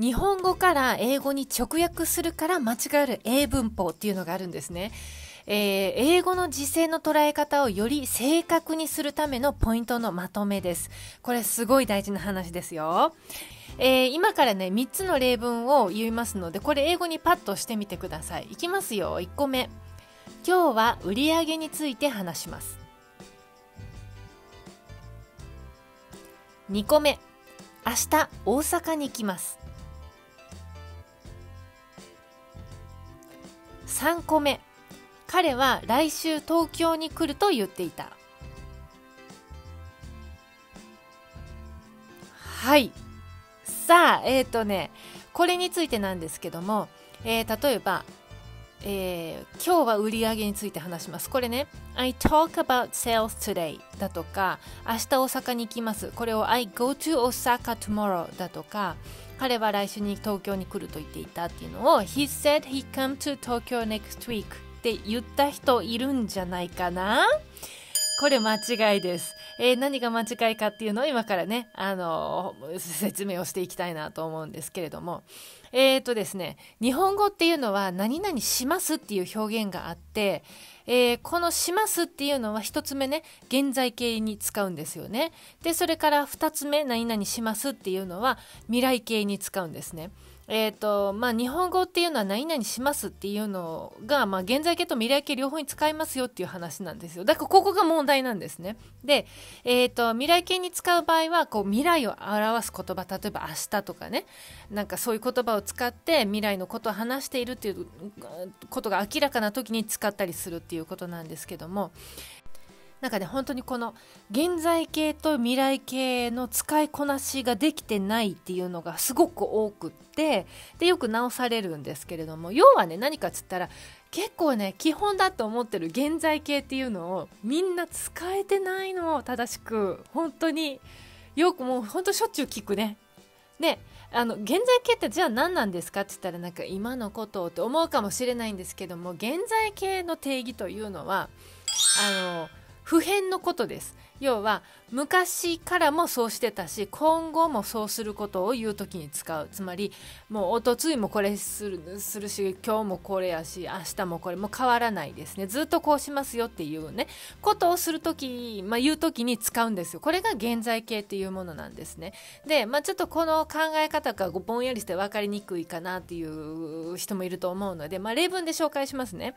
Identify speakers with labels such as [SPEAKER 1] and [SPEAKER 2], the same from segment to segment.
[SPEAKER 1] 日本語から英語に直訳するから間違える英文法っていうのがあるんですね。えー、英語の時勢の捉え方をより正確にするためのポイントのまとめです。これすごい大事な話ですよ。えー、今からね、3つの例文を言いますので、これ英語にパッとしてみてください。いきますよ。1個目。今日は売り上げについて話します。2個目。明日大阪に行きます。3個目彼は来週東京に来ると言っていたはいさあえっ、ー、とねこれについてなんですけども、えー、例えば、えー、今日は売り上げについて話しますこれね I talk about sales today だとか明日大阪に行きますこれを I go to Osaka tomorrow だとか彼は来週に東京に来ると言っていたっていうのを He said he come to Tokyo next week って言った人いるんじゃないかなこれ間違いです。えー、何が間違いかっていうのを今からね、あのー、説明をしていきたいなと思うんですけれども。えっ、ー、とですね、日本語っていうのは何々しますっていう表現があって、えー、この「します」っていうのは1つ目ね現在形に使うんですよねでそれから2つ目「何々します」っていうのは未来形に使うんですねえー、と、まあ、日本語っていうのは何々しますっていうのが、まあ、現在形と未来形両方に使いますよっていう話なんですよ。だからここが問題なんですね。で、えー、と、未来形に使う場合は、こう、未来を表す言葉、例えば明日とかね、なんかそういう言葉を使って未来のことを話しているっていうことが明らかな時に使ったりするっていうことなんですけども、なんかね本当にこの現在形と未来形の使いこなしができてないっていうのがすごく多くってでよく直されるんですけれども要はね何かつったら結構ね基本だと思ってる現在形っていうのをみんな使えてないの正しく本当によくもうほんとしょっちゅう聞くね。であの現在形ってじゃあ何なんですかって言ったらなんか今のことをって思うかもしれないんですけども現在形の定義というのはあの普遍のことです要は昔からもそうしてたし今後もそうすることを言う時に使うつまりもうおとついもこれするするし今日もこれやし明日もこれも変わらないですねずっとこうしますよっていうねことをする時、まあ、言う時に使うんですよこれが現在形っていうものなんですねで、まあ、ちょっとこの考え方がぼんやりして分かりにくいかなっていう人もいると思うので、まあ、例文で紹介しますね。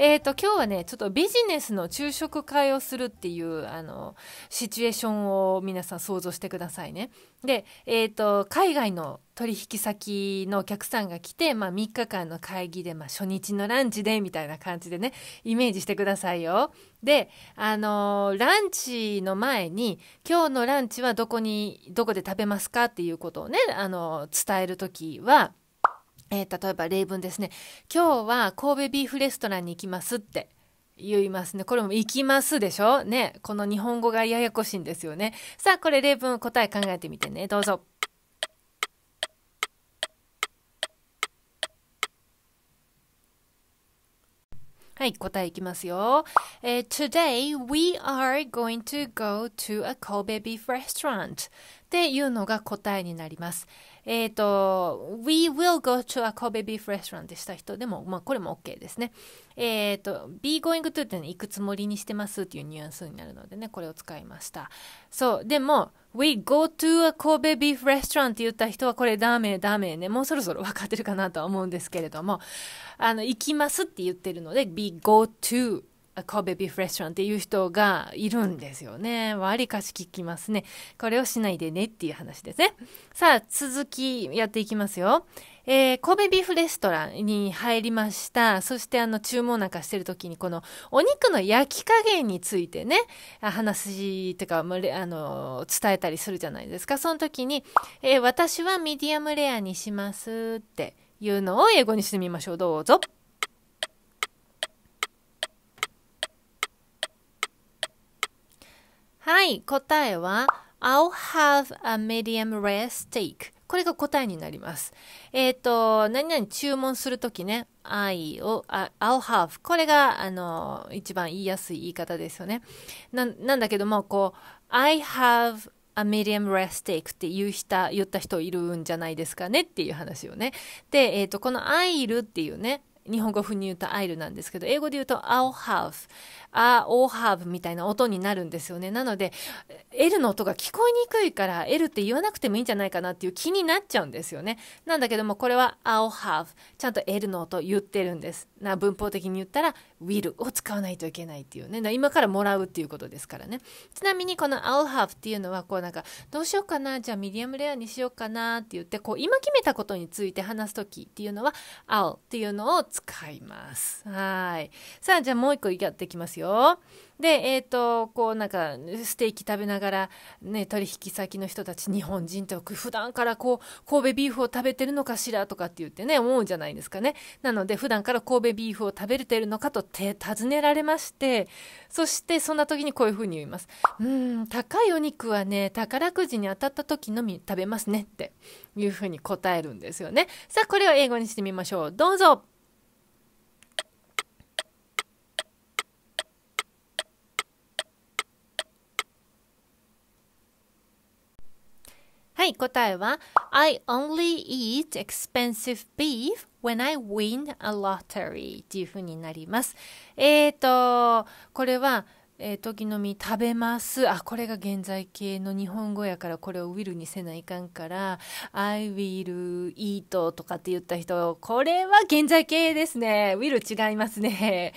[SPEAKER 1] えっ、ー、と今日はねちょっとビジネスの昼食会をするっていうあのシチュエーションを皆さん想像してくださいね。で、えーと、と海外の取引先のお客さんが来て、まあ、3日間の会議で、まあ、初日のランチでみたいな感じでねイメージしてくださいよ。で、あのー、ランチの前に今日のランチはどこにどこで食べますかっていうことをね、あのー、伝える時は、えー、例えば例文ですね「今日は神戸ビーフレストランに行きます」って。言いますね。これも行きますでしょね。この日本語がややこしいんですよね。さあ、これ例文答え考えてみてね。どうぞ。はい、答えいきますよ。えー、Today we are going to go to a Kobe beef restaurant. っていうのが答えになります。えっ、ー、と、We will go to a Kobe beef restaurant でした人でも、まあ、これも OK ですね。えっ、ー、と、be going to ってね、行くつもりにしてますっていうニュアンスになるのでね、これを使いました。そう、でも、We go to a Kobe beef restaurant って言った人は、これダメダメね、もうそろそろ分かってるかなとは思うんですけれども、あの、行きますって言ってるので、be go to 神戸ビーフレストランっていう人がいるんですよね。わりかし聞きますね。これをしないでねっていう話ですね。さあ、続きやっていきますよ。えー、神戸ビーフレストランに入りました。そしてあの注文なんかしてる時にこのお肉の焼き加減についてね、話とか、あの、伝えたりするじゃないですか。その時に、えー、私はミディアムレアにしますっていうのを英語にしてみましょう。どうぞ。はい、答えは I'll have a medium rare steak これが答えになります。えっ、ー、と、何々注文するときね、I を、あ I'll have。これが、あの、一番言いやすい言い方ですよね。な、なんだけども、こう、I have a medium rare steak って言う人、言った人いるんじゃないですかねっていう話をね。で、えっ、ー、と、この i いるっていうね、日本語風に言うとアイルなんですけど、英語で言うとアオハーフ、アオハーブみたいな音になるんですよね。なので、L の音が聞こえにくいから L って言わなくてもいいんじゃないかなっていう気になっちゃうんですよね。なんだけども、これはアオハーフ。ちゃんと L の音言ってるんです。な文法的に言ったら、will を使わないといけないっていうね。だ今からもらうっていうことですからね。ちなみにこの I'll have っていうのは、こうなんか、どうしようかな、じゃあミディアムレアにしようかなって言って、こう今決めたことについて話すときっていうのは、I'll っていうのを使います。はい。さあ、じゃあもう一個やっていきますよ。で、えっ、ー、と、こうなんか、ステーキ食べながら、ね、取引先の人たち、日本人と普段からこう、神戸ビーフを食べてるのかしらとかって言ってね、思うんじゃないですかね。なので、普段から神戸ビーフを食べれてるのかとて尋ねられまして、そしてそんな時にこういうふうに言います。うん、高いお肉はね、宝くじに当たった時のみ食べますねっていうふうに答えるんですよね。さあ、これを英語にしてみましょう。どうぞはい答えは I only eat expensive beef when I win a lottery っていうふうになりますえっ、ー、とこれはえー、時のみ食べます。あ、これが現在形の日本語やからこれを will にせないかんから I will eat とかって言った人、これは現在形ですね。will 違いますね。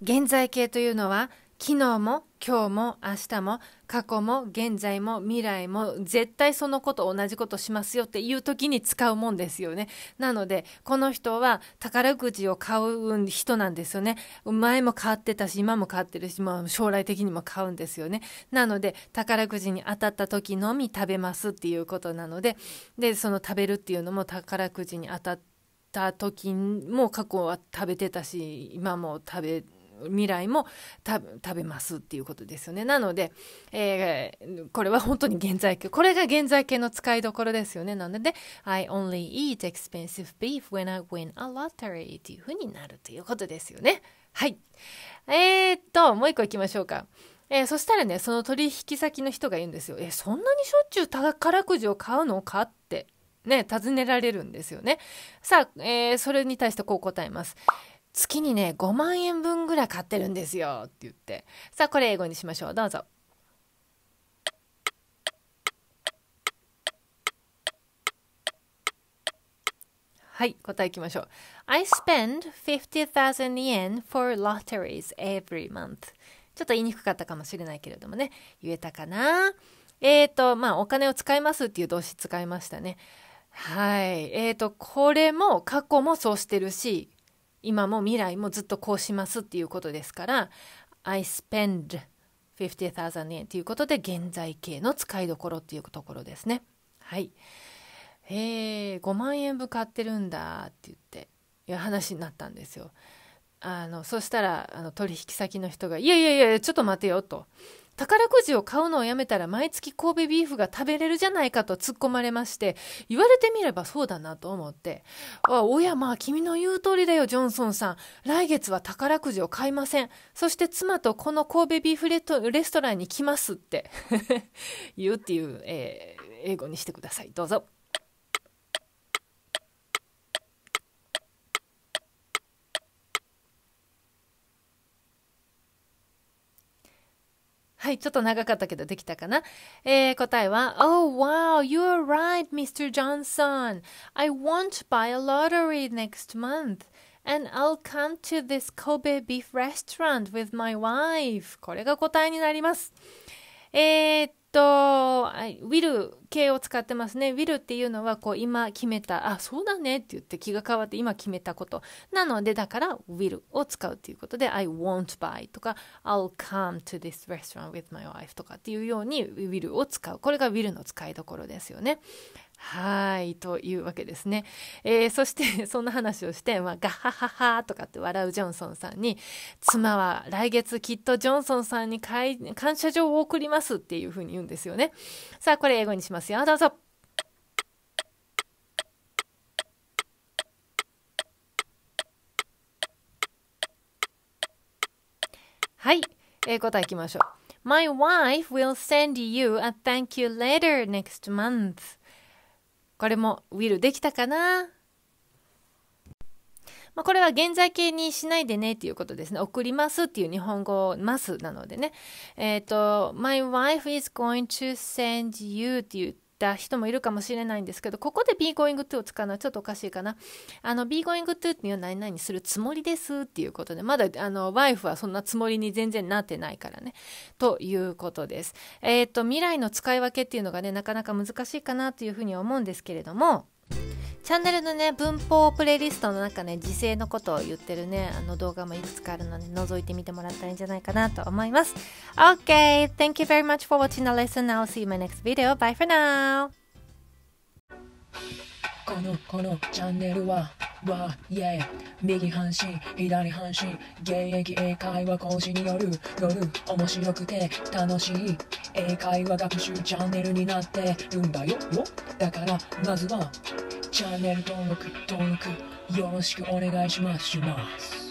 [SPEAKER 1] 現在形というのは昨日も今日も明日も過去も現在も未来も絶対そのこと同じことしますよっていう時に使うもんですよね。なのでこの人は宝くじを買う人なんですよね。前も買ってたし今も買ってるし、まあ、将来的にも買うんですよね。なので宝くじに当たった時のみ食べますっていうことなのででその食べるっていうのも宝くじに当たった時も過去は食べてたし今も食べ未来も食べますっていうことですよね。なので、えー、これは本当に現在形。これが現在形の使いどころですよね。なので、I only eat expensive beef when I win a lottery っていうふうになるということですよね。はい。えー、っと、もう一個行きましょうか。えー、そしたらね、その取引先の人が言うんですよ。えー、そんなにしょっちゅう宝くじを買うのかってね、尋ねられるんですよね。さあ、えー、それに対してこう答えます。月にね、5万円分ぐらい買ってるんですよって言って。さあ、これ英語にしましょう。どうぞ。はい、答えいきましょう。I spend 50,000 yen for lotteries every month. ちょっと言いにくかったかもしれないけれどもね、言えたかな。えっ、ー、と、まあ、お金を使いますっていう動詞使いましたね。はい。えっ、ー、と、これも過去もそうしてるし、今も未来もずっとこうしますっていうことですから I spend 50,000円ということで現在形の使いどころっていうところですね。はい。えー、5万円分買ってるんだって言っていう話になったんですよ。あのそしたらあの取引先の人が「いやいやいやちょっと待てよ」と宝くじを買うのをやめたら毎月神戸ビーフが食べれるじゃないかと突っ込まれまして、言われてみればそうだなと思って、あ、おやまあ君の言う通りだよ、ジョンソンさん。来月は宝くじを買いません。そして妻とこの神戸ビーフレストランに来ますって 言うっていう、えー、英語にしてください。どうぞ。はい、ちょっと長かったけどできたかな。えー、答えは、Oh wow, you're right, Mr. Johnson. I want to buy a lottery next month. And I'll come to this Kobe beef restaurant with my wife. これが答えになります。えー、っと、ウィル系を使ってますね。ウィルっていうのは、こう、今決めた、あ、そうだねって言って気が変わって今決めたこと。なので、だから、ウィルを使うということで、I won't buy とか、I'll come to this restaurant with my wife とかっていうように、ウィルを使う。これがウィルの使いどころですよね。はいというわけですね、えー、そして そんな話をして、まあ、ガッハッハッハとかって笑うジョンソンさんに妻は来月きっとジョンソンさんに感謝状を送りますっていうふうに言うんですよねさあこれ英語にしますよどうぞはい、英語答えいきましょう My wife will send you a thank you letter next month これも Will できたかなまあ、これは現在形にしないでねっていうことですね。送りますっていう日本語、ますなのでね。えっ、ー、と、my wife is going to send you っていうた人もいるかもしれないんですけど、ここで be going to を使うのはちょっとおかしいかな。あの、be going to っていうのは何々するつもりですっていうことで、まだ、あの、ワイフはそんなつもりに全然なってないからね。ということです。えっ、ー、と、未来の使い分けっていうのがね、なかなか難しいかなというふうには思うんですけれども、チャンネルのね文法プレイリストの中ね時制のことを言ってるねあの動画もいくつかあるので覗いてみてもらったらいいんじゃないかなと思います OK thank you very much for watching the lesson I'll see you in my next video bye for now このこのチャンネルはは、y e a 右半身左半身現役英会話講師による夜面白くて楽しい英会話学習チャンネルになってるんだよよだからまずはチャンネル登録登録よろしくお願いしますします